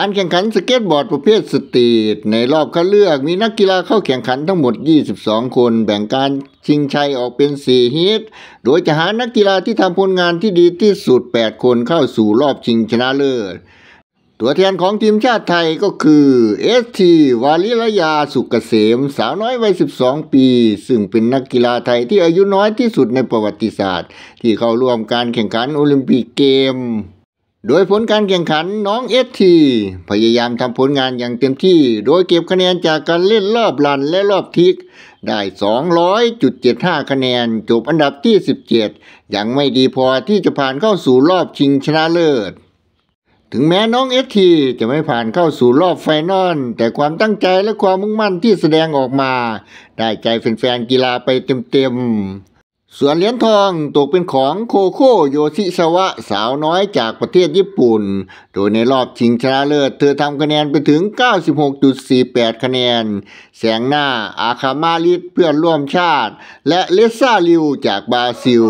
การแข่งขันสเก็ตบอร์ดประเภทสตรีทในรอบคัดเลือกมีนักกีฬาเข้าแข่งขันทั้งหมด 22 คน แบ่งการชิงชัยออกเป็น 4ฮีตโดยจะหานักกีฬาที่ทำผลงานที่ดีที่สุด 8 คนเข้าสู่รอบชิงชนะเลิศตัวแทนของทีมชาติไทยก็คือเอสทีวาลิรยาสุกเกษมสาวน้อยวัย 12 ปี ซึ่งเป็นนักกีฬาไทยที่อายุน้อยที่สุดในประวัติศาสตร์ ที่เข้าร่วมการแข่งขันโอลิมปิกเกมโดยผลการแข่งขันน้องเอสทีพยายามทำผลงานอย่างเต็มที่ โดยเก็บคะแนนจากการเล่นรอบลันและรอบทิก ได้ 200.75 คะแนนจบอันดับที่ 17 ยังไม่ดีพอที่จะผ่านเข้าสู่รอบชิงชนะเลิศ ถึงแม้น้องเอสทีจะไม่ผ่านเข้าสู่รอบไฟนอลแต่ความตั้งใจและความมุ่งมั่นที่แสดงออกมาได้ใจแฟนๆกีฬาไปเต็มๆส่วนเหรียญทองตกเป็นของโคโคโยชิสวะ สาวน้อยจากประเทศญี่ปุ่น โดยในรอบชิงชนะเลิศเธอทำคะแนนไปถึง 96.48 คะแนน แสงหน้าอาคามาลิสเพื่อนร่วมชาติ และเลซ่าลิวจากบราซิล